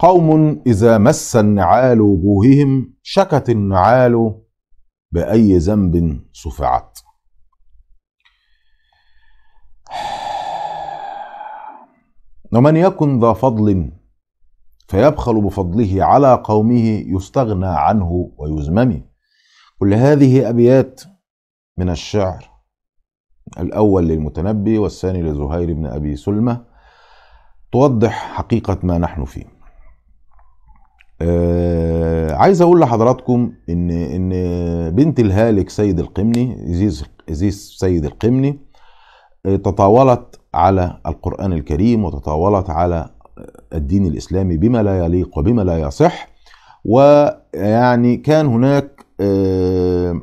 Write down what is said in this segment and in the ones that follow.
قوم إذا مس النعال وجوههم شكت النعال بأي ذنب صفعت ومن يكن ذا فضل فيبخل بفضله على قومه يستغنى عنه ويزمم كل هذه أبيات من الشعر الأول للمتنبي والثاني لزهير بن أبي سلمة توضح حقيقة ما نحن فيه آه عايز اقول لحضراتكم ان ان بنت الهالك سيد القمني ازيز ازيز سيد القمني آه، تطاولت على القران الكريم وتطاولت على الدين الاسلامي بما لا يليق وبما لا يصح ويعني كان هناك آه،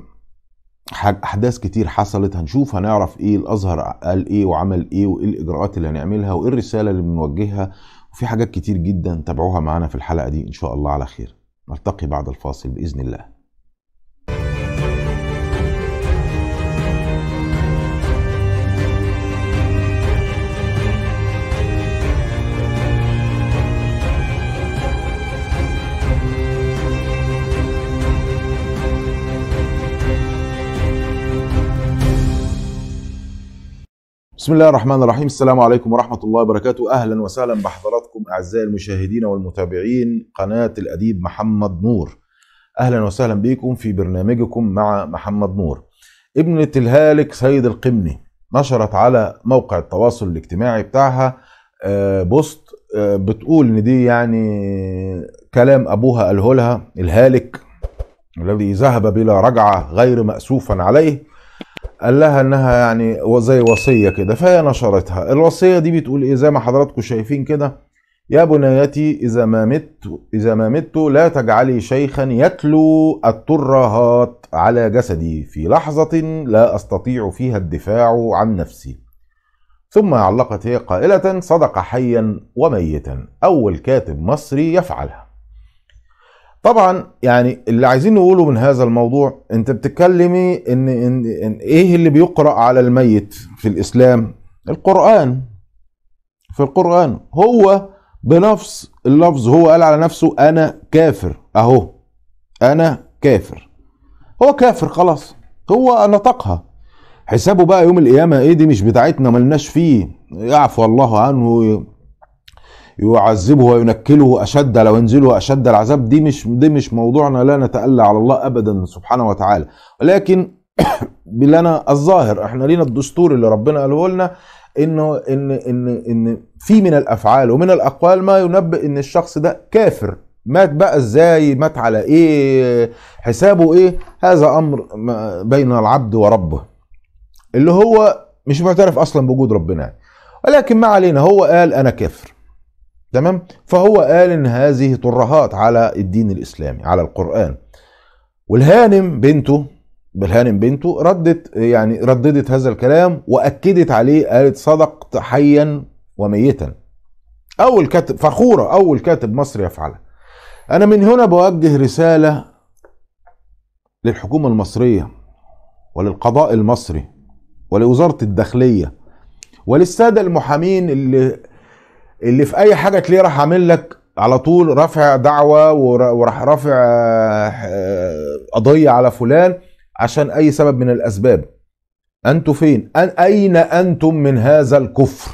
احداث كتير حصلت هنشوف هنعرف ايه الازهر قال ايه وعمل ايه وايه الاجراءات اللي هنعملها وايه الرساله اللي بنوجهها وفي حاجات كتير جدا تابعوها معانا في الحلقة دي إن شاء الله على خير نلتقي بعد الفاصل بإذن الله بسم الله الرحمن الرحيم السلام عليكم ورحمة الله وبركاته أهلا وسهلا بحضراتكم أعزائي المشاهدين والمتابعين قناة الأديب محمد نور أهلا وسهلا بكم في برنامجكم مع محمد نور ابنة الهالك سيد القمني نشرت على موقع التواصل الاجتماعي بتاعها آه، بوست آه، بتقول ان دي يعني كلام ابوها قاله لها الهالك الذي ذهب بلا رجعه غير ماسوفا عليه قال لها انها يعني زي وصيه كده فهي نشرتها الوصيه دي بتقول ايه زي ما حضراتكم شايفين كده يا بنيتي اذا ما مت اذا ما مت لا تجعلي شيخا يتلو الترهات على جسدي في لحظه لا استطيع فيها الدفاع عن نفسي ثم علقت هي قائله صدق حيا وميتا اول كاتب مصري يفعلها طبعا يعني اللي عايزين نقوله من هذا الموضوع انت بتتكلمي ان, إن, إن ايه اللي بيقرأ على الميت في الاسلام القرآن في القرآن هو بنفس اللفظ هو قال على نفسه انا كافر اهو انا كافر هو كافر خلاص هو نطقها حسابه بقى يوم القيامة ايه دي مش بتاعتنا ملناش فيه يعفو الله عنه يعذبه وينكله اشد لو ينزله اشد العذاب دي مش دي مش موضوعنا لا نتألى على الله ابدا سبحانه وتعالى ولكن بلنا الظاهر احنا لينا الدستور اللي ربنا قاله لنا انه ان ان ان في من الافعال ومن الاقوال ما ينبئ ان الشخص ده كافر مات بقى ازاي مات على ايه حسابه ايه هذا امر بين العبد وربه اللي هو مش معترف اصلا بوجود ربنا ولكن ما علينا هو قال انا كافر تمام فهو قال ان هذه ترهات على الدين الاسلامي على القران والهانم بنته بالهانم بنته ردت يعني رددت هذا الكلام واكدت عليه قالت صدقت حيا وميتا اول كاتب فخوره اول كاتب مصري يفعلها انا من هنا بوجه رساله للحكومه المصريه وللقضاء المصري ولوزاره الداخليه وللساده المحامين اللي اللي في اي حاجه تلاقيه راح عامل لك على طول رفع دعوه وراح رافع آه، قضيه على فلان عشان اي سبب من الاسباب انتوا فين اين انتم من هذا الكفر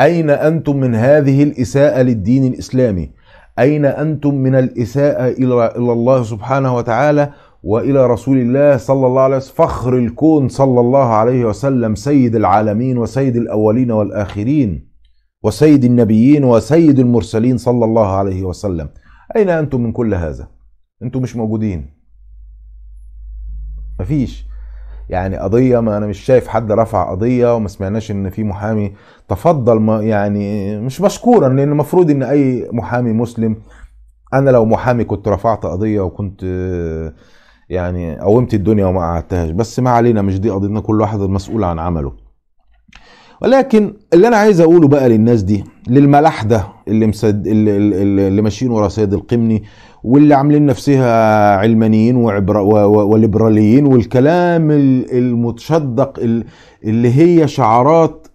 اين انتم من هذه الاساءه للدين الاسلامي اين انتم من الاساءه الى الى الله سبحانه وتعالى والى رسول الله صلى الله عليه وسلم فخر الكون صلى الله عليه وسلم سيد العالمين وسيد الاولين والاخرين وسيد النبيين وسيد المرسلين صلى الله عليه وسلم أين أنتم من كل هذا أنتم مش موجودين مفيش يعني قضية ما أنا مش شايف حد رفع قضية وما سمعناش إن في محامي تفضل ما يعني مش مشكورا لأن المفروض إن أي محامي مسلم أنا لو محامي كنت رفعت قضية وكنت يعني قومت الدنيا وما قعدتهاش بس ما علينا مش دي قضيتنا كل واحد المسؤول عن عمله ولكن اللي انا عايز اقوله بقى للناس دي للملاح ده اللي مسد اللي ماشيين ورا سيد القمني واللي عاملين نفسها علمانيين وعبر... وليبراليين والكلام المتشدق اللي هي شعارات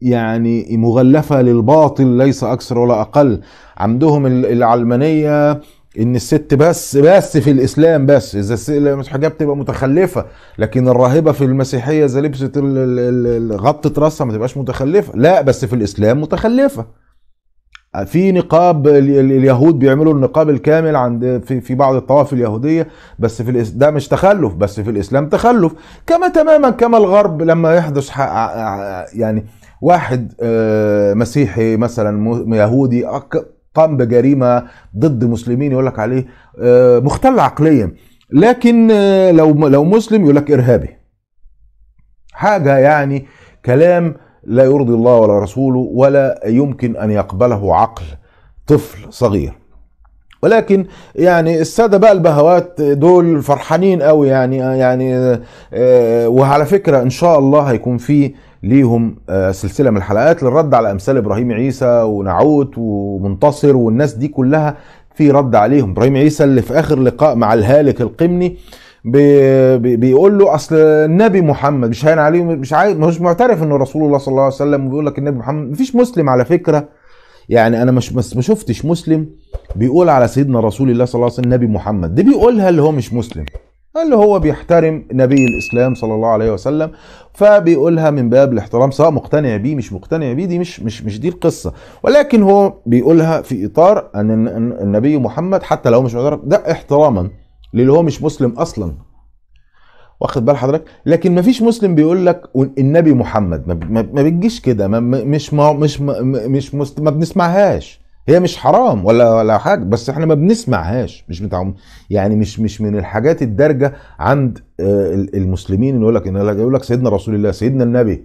يعني مغلفه للباطل ليس اكثر ولا اقل عندهم العلمانيه ان الست بس بس في الاسلام بس اذا الست حجاب تبقى متخلفه لكن الراهبه في المسيحيه اذا لبست غطت راسها ما تبقاش متخلفه لا بس في الاسلام متخلفه في نقاب اليهود بيعملوا النقاب الكامل عند في, في بعض الطوائف اليهوديه بس في الإس... ده مش تخلف بس في الاسلام تخلف كما تماما كما الغرب لما يحدث يعني واحد آه، مسيحي مثلا يهودي قام بجريمه ضد مسلمين يقول لك عليه آه، مختل عقليا لكن آه، لو لو مسلم يقول لك ارهابي حاجه يعني كلام لا يرضي الله ولا رسوله ولا يمكن ان يقبله عقل طفل صغير ولكن يعني الساده بقى البهوات دول فرحانين قوي يعني يعني آه، وعلى فكره ان شاء الله هيكون في ليهم آه، سلسله من الحلقات للرد على امثال ابراهيم عيسى ونعوت ومنتصر والناس دي كلها في رد عليهم ابراهيم عيسى اللي في اخر لقاء مع الهالك القمني بيقول له اصل النبي محمد مش هين عليه مش عايز مش معترف انه رسول الله صلى الله عليه وسلم وبيقول لك النبي محمد مفيش مسلم على فكره يعني انا مش ما شفتش مسلم بيقول على سيدنا رسول الله صلى الله عليه وسلم النبي محمد دي بيقولها اللي هو مش مسلم اللي هو بيحترم نبي الاسلام صلى الله عليه وسلم فبيقولها من باب الاحترام سواء مقتنع بيه مش مقتنع بيه دي مش مش مش دي القصه ولكن هو بيقولها في اطار ان النبي محمد حتى لو مش معترف ده احتراما للي هو مش مسلم اصلا واخد بال حضرتك لكن مفيش مسلم بيقول لك النبي محمد ما بتجيش كده مش ما مش ما مش ما بنسمعهاش هي مش حرام ولا ولا حاجه بس احنا ما بنسمعهاش مش بتاع يعني مش مش من الحاجات الدارجه عند آه، المسلمين اللي يقول لك ان يقول لك سيدنا رسول الله سيدنا النبي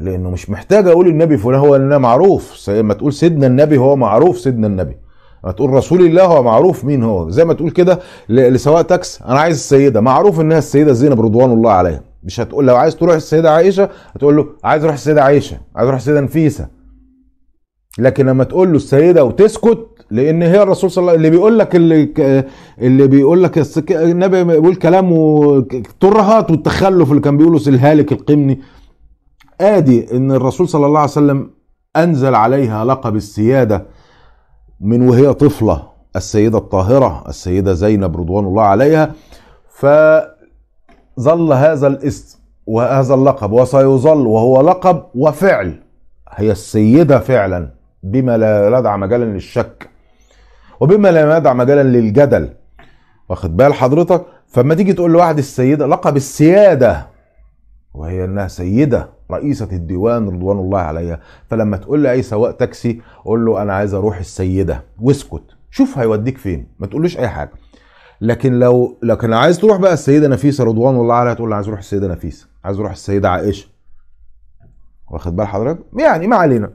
لانه مش محتاج اقول النبي فلان هو اللي معروف ما تقول سيدنا النبي هو معروف سيدنا النبي ما تقول رسول الله هو معروف مين هو زي ما تقول كده لسواق تاكس انا عايز السيده معروف انها السيده زينب رضوان الله عليها مش هتقول لو عايز تروح السيده عائشه هتقول له عايز اروح السيده عائشه عايز اروح السيده نفيسه لكن لما تقول له السيده وتسكت لان هي الرسول صلى الله عليه وسلم اللي بيقول لك اللي, اللي بيقول لك السك... النبي بيقول كلامه ترهات والتخلف اللي كان بيقوله الهالك القمني ادي ان الرسول صلى الله عليه وسلم انزل عليها لقب السياده من وهي طفله السيده الطاهره السيده زينب رضوان الله عليها فظل هذا الاسم وهذا اللقب وسيظل وهو لقب وفعل هي السيده فعلا بما لا يدع مجالا للشك وبما لا يدع مجالا للجدل واخد بال حضرتك فما تيجي تقول لواحد السيده لقب السياده وهي انها سيده رئيسه الديوان رضوان الله عليها فلما تقول لاي سواق تاكسي قول له انا عايز اروح السيده واسكت شوف هيوديك فين ما تقولوش اي حاجه لكن لو لكن عايز تروح بقى السيده نفيسه رضوان الله عليها تقول عايز اروح السيده نفيسه عايز اروح السيده عائشه واخد بال حضرتك يعني ما علينا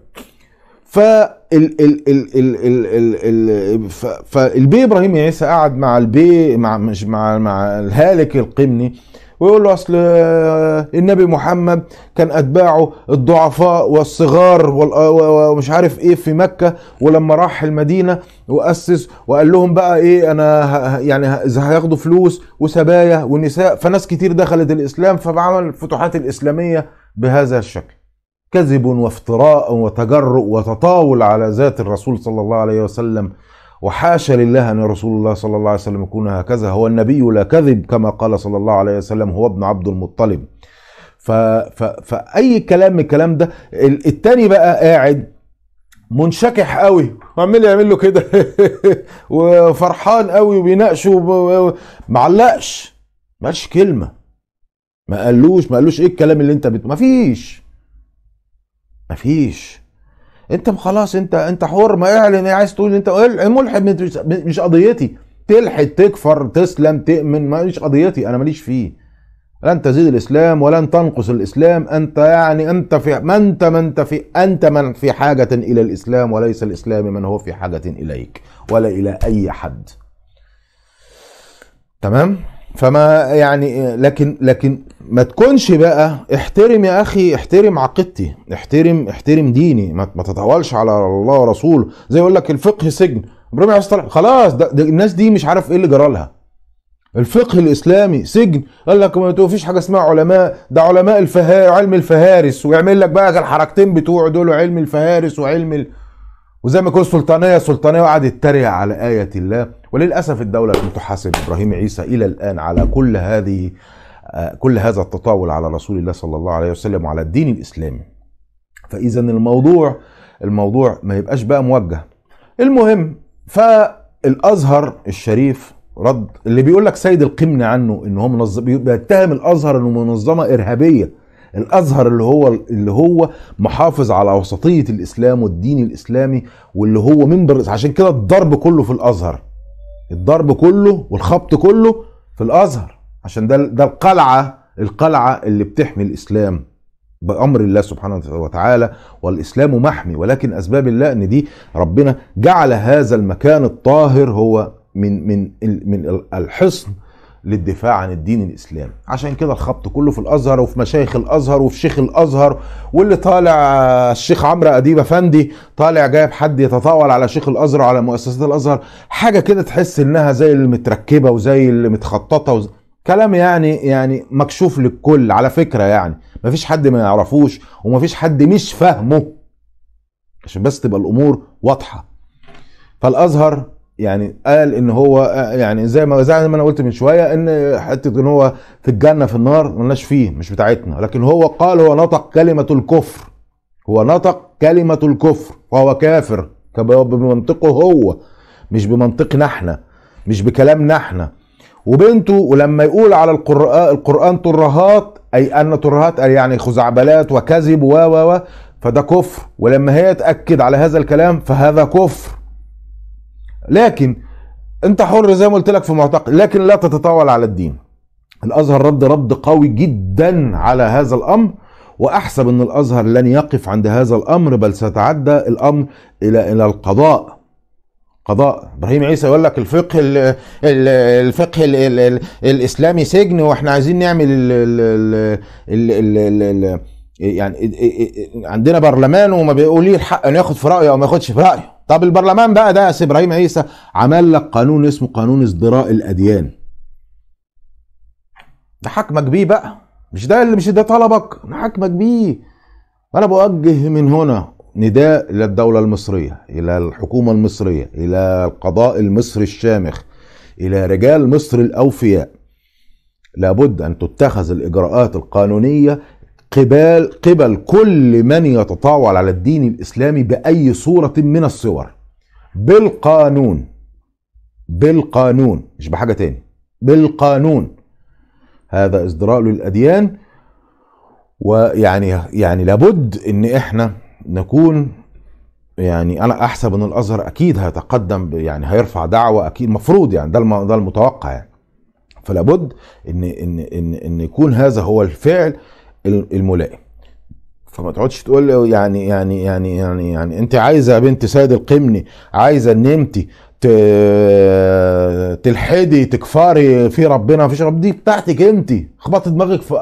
فال ال ال ال ال ال ال فالبي ابراهيم يعني عيسى قعد مع البي مع مش مع مع الهالك القمني ويقول له اصل آه، النبي محمد كان اتباعه الضعفاء والصغار ومش عارف ايه في مكه ولما راح المدينه واسس وقال لهم بقى ايه انا يعني هياخدوا فلوس وسبايا ونساء فناس كتير دخلت الاسلام فعمل الفتوحات الاسلاميه بهذا الشكل كذب وافتراء وتجرؤ وتطاول على ذات الرسول صلى الله عليه وسلم وحاشا لله أن رسول الله صلى الله عليه وسلم يكون هكذا هو النبي لا كذب كما قال صلى الله عليه وسلم هو ابن عبد المطلب ف... ف... فأي كلام من الكلام ده الثاني بقى قاعد منشكح قوي وعمال يعمل له كده وفرحان قوي وبيناقشه معلقش ما ما قالش كلمه ما قالوش ما قالوش ايه الكلام اللي انت بت... ما فيش مفيش انت خلاص انت انت حر ما اعلن إيه عايز تقول انت إيه ملحد مش, قضيتي تلحد تكفر تسلم تؤمن ماليش مش قضيتي انا ماليش فيه لن تزيد الاسلام ولن تنقص الاسلام انت يعني انت في ما انت من في انت من في حاجه الى الاسلام وليس الاسلام من هو في حاجه اليك ولا الى اي حد تمام فما يعني لكن لكن ما تكونش بقى احترم يا اخي احترم عقيدتي احترم احترم ديني ما تتطاولش على الله ورسوله زي يقول لك الفقه سجن ابراهيم عليه الصلاه خلاص ده, ده الناس دي مش عارف ايه اللي جرى لها الفقه الاسلامي سجن قال لك ما فيش حاجه اسمها علماء ده علماء الفهار علم الفهارس ويعمل لك بقى الحركتين بتوعه دول علم الفهارس وعلم ال... وزي ما يكون سلطانيه سلطانيه وقعد يتريق على ايه الله وللاسف الدوله لم تحاسب ابراهيم عيسى الى الان على كل هذه آه، كل هذا التطاول على رسول الله صلى الله عليه وسلم وعلى الدين الاسلامي. فاذا الموضوع الموضوع ما يبقاش بقى موجه. المهم فالازهر الشريف رد اللي بيقول لك سيد القمن عنه ان هو منظم بيتهم الازهر انه منظمه ارهابيه الازهر اللي هو اللي هو محافظ على وسطيه الاسلام والدين الاسلامي واللي هو منبر عشان كده الضرب كله في الازهر الضرب كله والخبط كله في الازهر عشان ده ده القلعه القلعه اللي بتحمي الاسلام بامر الله سبحانه وتعالى والاسلام محمي ولكن اسباب الله ان دي ربنا جعل هذا المكان الطاهر هو من من من الحصن للدفاع عن الدين الاسلامي عشان كده الخبط كله في الازهر وفي مشايخ الازهر وفي شيخ الازهر واللي طالع الشيخ عمرو اديب افندي طالع جايب حد يتطاول على شيخ الازهر وعلى مؤسسات الازهر حاجه كده تحس انها زي المتركبه وزي اللي متخططه وزي كلام يعني يعني مكشوف للكل على فكره يعني مفيش حد ما يعرفوش ومفيش حد مش فاهمه عشان بس تبقى الامور واضحه فالازهر يعني قال ان هو يعني زي ما زي ما انا قلت من شويه ان حته ان هو في الجنه في النار ملناش فيه مش بتاعتنا لكن هو قال هو نطق كلمه الكفر هو نطق كلمه الكفر وهو كافر بمنطقه هو مش بمنطقنا احنا مش بكلامنا احنا وبنته ولما يقول على القرآن القرآن ترهات أي أن ترهات أي يعني خزعبلات وكذب و و و فده كفر ولما هي تأكد على هذا الكلام فهذا كفر لكن انت حر زي ما قلت لك في معتقد لكن لا تتطاول على الدين الازهر رد رد قوي جدا على هذا الامر واحسب ان الازهر لن يقف عند هذا الامر بل سيتعدى الامر الى الى القضاء قضاء ابراهيم عيسى يقول لك الفقه الـ الفقه الـ الـ الاسلامي سجن واحنا عايزين نعمل الـ يعني عندنا برلمان وما بيقوليه الحق انه ياخد في رايه او ما ياخدش في رايه طب البرلمان بقى ده يا ابراهيم عيسى عمل لك قانون اسمه قانون ازدراء الاديان ده حكمك بيه بقى مش ده اللي مش ده طلبك ده حكمك بيه انا بوجه من هنا نداء الى الدوله المصريه الى الحكومه المصريه الى القضاء المصري الشامخ الى رجال مصر الاوفياء لابد ان تتخذ الاجراءات القانونيه قبال قبل كل من يتطاول على الدين الاسلامي باي صوره من الصور بالقانون بالقانون مش بحاجه تاني بالقانون هذا ازدراء للاديان ويعني يعني لابد ان احنا نكون يعني انا احسب ان الازهر اكيد هيتقدم يعني هيرفع دعوه اكيد المفروض يعني ده ده المتوقع يعني فلابد ان ان ان ان يكون هذا هو الفعل الملائم فما تقعدش تقول له يعني يعني يعني يعني يعني انت عايزه يا بنت سيد القمني عايزه ان انت تلحدي تكفري في ربنا مفيش رب دي بتاعتك انت اخبطي دماغك في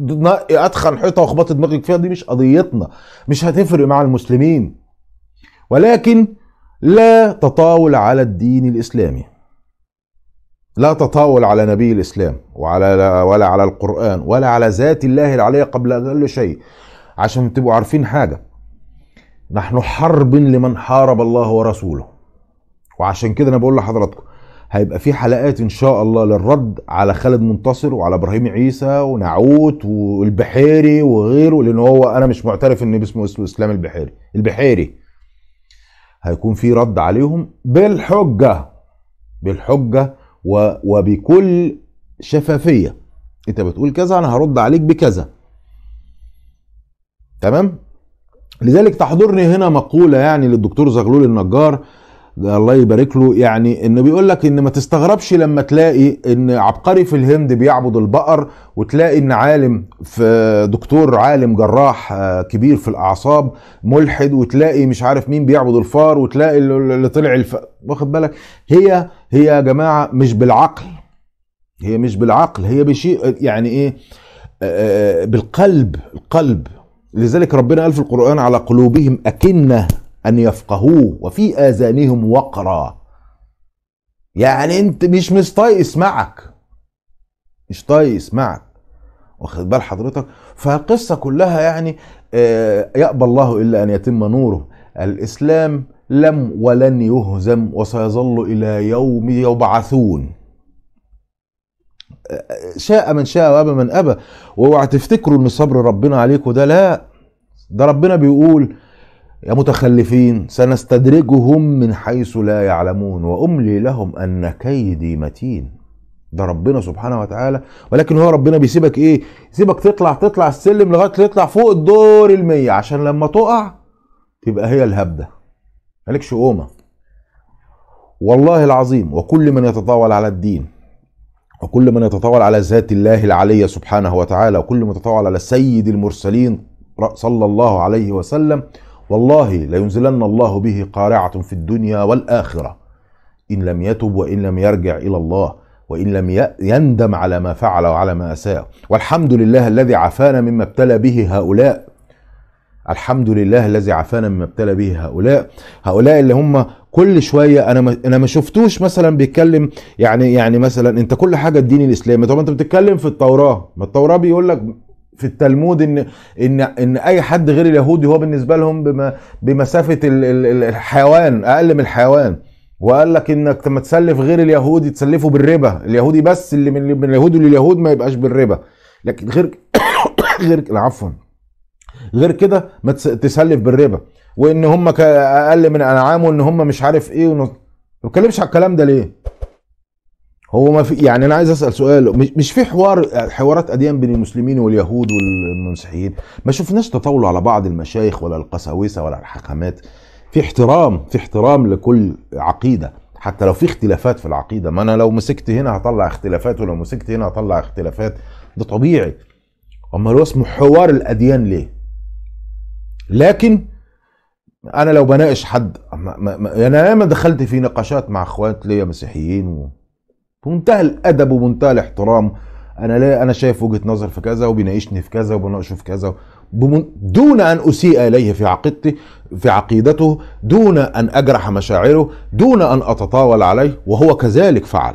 نقي اتخن حيطه واخبطي دماغك فيها دي مش قضيتنا مش هتفرق مع المسلمين ولكن لا تطاول على الدين الاسلامي لا تطاول على نبي الإسلام وعلى ولا على القرآن ولا على ذات الله العلية قبل أقل شيء عشان تبقوا عارفين حاجة نحن حرب لمن حارب الله ورسوله وعشان كده أنا بقول لحضراتكم هيبقى في حلقات ان شاء الله للرد على خالد منتصر وعلى ابراهيم عيسى ونعوت والبحيري وغيره لان هو انا مش معترف ان باسمه اسمه اسلام البحيري البحيري هيكون في رد عليهم بالحجه بالحجه وبكل شفافيه انت بتقول كذا انا هرد عليك بكذا تمام لذلك تحضرني هنا مقوله يعني للدكتور زغلول النجار الله يبارك له يعني انه بيقول لك ان ما تستغربش لما تلاقي ان عبقري في الهند بيعبد البقر وتلاقي ان عالم في دكتور عالم جراح آه، كبير في الاعصاب ملحد وتلاقي مش عارف مين بيعبد الفار وتلاقي اللي طلع الف... واخد بالك هي هي يا جماعه مش بالعقل هي مش بالعقل هي بشيء يعني ايه آه، آه، آه، بالقلب القلب لذلك ربنا قال في القرآن على قلوبهم أكنة أن يفقهوه وفي آذانهم وقرا يعني أنت مش مش طايق يسمعك مش طايق يسمعك واخد بال حضرتك فالقصة كلها يعني يأبى الله إلا أن يتم نوره الإسلام لم ولن يهزم وسيظل الى يوم يبعثون شاء من شاء وابى من ابى واوعى تفتكروا ان صبر ربنا عليكم ده لا ده ربنا بيقول يا متخلفين سنستدرجهم من حيث لا يعلمون واملي لهم ان كيدي متين ده ربنا سبحانه وتعالى ولكن هو ربنا بيسيبك ايه يسيبك تطلع تطلع السلم لغايه تطلع فوق الدور المية عشان لما تقع تبقى هي الهبده مالكش قومة والله العظيم وكل من يتطاول على الدين وكل من يتطاول على ذات الله العلية سبحانه وتعالى وكل من يتطاول على سيد المرسلين صلى الله عليه وسلم والله لينزلن الله به قارعة في الدنيا والآخرة إن لم يتب وإن لم يرجع إلى الله وإن لم يندم على ما فعل وعلى ما أساء والحمد لله الذي عافانا مما ابتلى به هؤلاء الحمد لله الذي عافانا مما ابتلى به هؤلاء هؤلاء اللي هم كل شويه انا ما انا ما شفتوش مثلا بيتكلم يعني يعني مثلا انت كل حاجه الدين الاسلامي طب انت بتتكلم في التوراه ما التوراه بيقول لك في التلمود ان ان ان اي حد غير اليهودي هو بالنسبه لهم بما بمسافه الحيوان اقل من الحيوان وقال لك انك لما تسلف غير اليهودي تسلفه بالربا اليهودي بس اللي من اليهود لليهود ما يبقاش بالربا لكن غير غير عفوا غير كده ما تسلف بالربا وان هم اقل من انعام وان هم مش عارف ايه ما بتكلمش على الكلام ده ليه هو ما في يعني انا عايز اسال سؤال مش, في حوار حوارات اديان بين المسلمين واليهود والمسيحيين ما شفناش تطاولوا على بعض المشايخ ولا القساوسه ولا الحكمات في احترام في احترام لكل عقيده حتى لو في اختلافات في العقيده ما انا لو مسكت هنا هطلع اختلافات ولو مسكت هنا هطلع اختلافات ده طبيعي امال هو اسمه حوار الاديان ليه لكن انا لو بناقش حد يعني انا ما انا ياما دخلت في نقاشات مع اخوات ليا مسيحيين بمنتهى الادب ومنتهى الاحترام انا لا انا شايف وجهه نظر في كذا وبيناقشني في كذا وبناقشه في كذا دون ان اسيء اليه في عقيدته في عقيدته دون ان اجرح مشاعره دون ان اتطاول عليه وهو كذلك فعل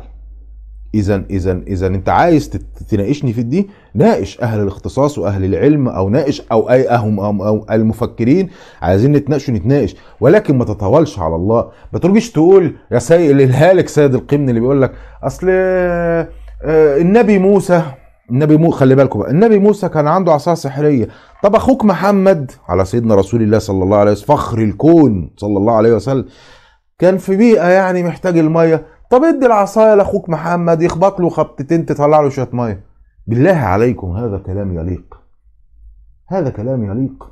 اذا اذا اذا انت عايز تناقشني في دي ناقش اهل الاختصاص واهل العلم او ناقش او اي اهم أو, المفكرين عايزين نتناقش نتناقش ولكن ما تطولش على الله ما ترجيش تقول يا سيد الهالك سيد القمن اللي بيقول لك اصل آه، النبي موسى النبي مو خلي بالكم النبي موسى كان عنده عصا سحريه طب اخوك محمد على سيدنا رسول الله صلى الله عليه وسلم فخر الكون صلى الله عليه وسلم كان في بيئه يعني محتاج الميه طب ادي العصايه لاخوك محمد يخبط له خبطتين تطلع له شويه ميه بالله عليكم هذا كلام يليق هذا كلام يليق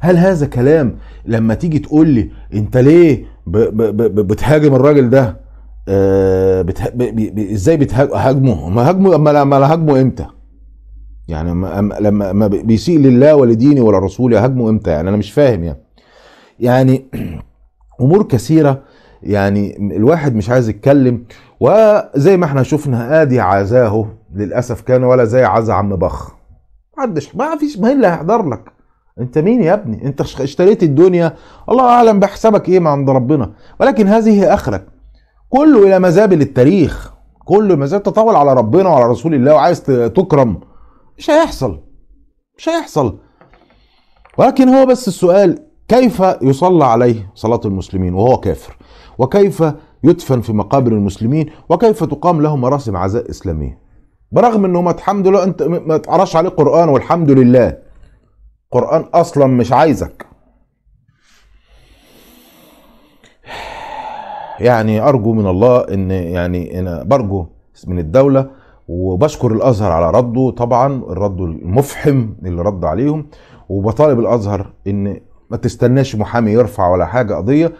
هل هذا كلام لما تيجي تقول لي انت ليه ب ب ب بتهاجم الراجل ده آه ب ب... ب... ازاي بتهاجمه ما هاجمه اما اما هاجمه امتى يعني أما لما ما بيسيء لله ولديني ولرسولي هاجمه امتى يعني انا مش فاهم يعني يعني امور كثيره يعني الواحد مش عايز يتكلم وزي ما احنا شفنا ادي عزاه للاسف كان ولا زي عزا عم بخ محدش ما فيش مين اللي هيحضر لك انت مين يا ابني انت اشتريت الدنيا الله اعلم بحسابك ايه عند ربنا ولكن هذه اخرك كله الى مذاب التاريخ كله مذاب تطاول على ربنا وعلى رسول الله وعايز تكرم مش هيحصل مش هيحصل ولكن هو بس السؤال كيف يصلى عليه صلاة المسلمين وهو كافر وكيف يدفن في مقابر المسلمين وكيف تقام له مراسم عزاء إسلامية برغم أنه الحمد لله أنت ما تقراش عليه قرآن والحمد لله قرآن أصلا مش عايزك يعني أرجو من الله أن يعني أنا برجو من الدولة وبشكر الأزهر على رده طبعا الرد المفحم اللي رد عليهم وبطالب الأزهر أن ما تستناش محامي يرفع ولا حاجة قضية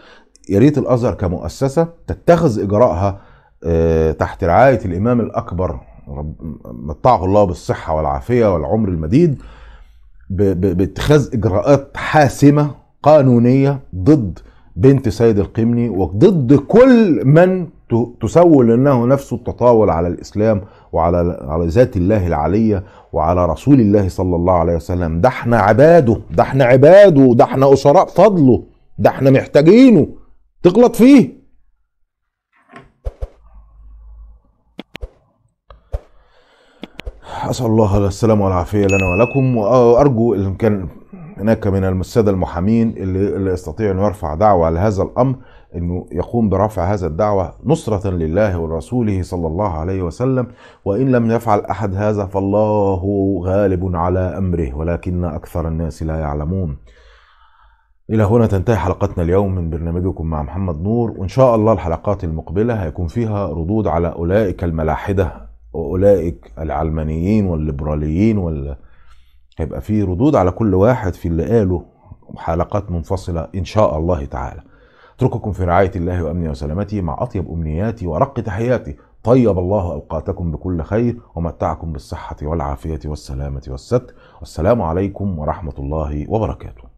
يا ريت الازهر كمؤسسه تتخذ اجراءها آه، تحت رعايه الامام الاكبر متعه الله بالصحه والعافيه والعمر المديد باتخاذ اجراءات حاسمه قانونيه ضد بنت سيد القمني وضد كل من تسول انه نفسه التطاول على الاسلام وعلى على ذات الله العليه وعلى رسول الله صلى الله عليه وسلم ده احنا عباده ده احنا عباده ده احنا اسراء فضله ده احنا محتاجينه تغلط فيه أسأل الله السلامة والعافية لنا ولكم وأرجو إن كان هناك من السادة المحامين اللي, اللي يستطيع أن يرفع دعوة على هذا الأمر أنه يقوم برفع هذا الدعوة نصرة لله ورسوله صلى الله عليه وسلم وإن لم يفعل أحد هذا فالله غالب على أمره ولكن أكثر الناس لا يعلمون إلى هنا تنتهي حلقتنا اليوم من برنامجكم مع محمد نور وإن شاء الله الحلقات المقبلة هيكون فيها ردود على أولئك الملاحدة وأولئك العلمانيين والليبراليين وال... هيبقى فيه ردود على كل واحد في اللي قاله حلقات منفصلة إن شاء الله تعالى أترككم في رعاية الله وامني وسلامته مع أطيب أمنياتي وأرق تحياتي طيب الله أوقاتكم بكل خير ومتعكم بالصحة والعافية والسلامة والستر والسلام عليكم ورحمة الله وبركاته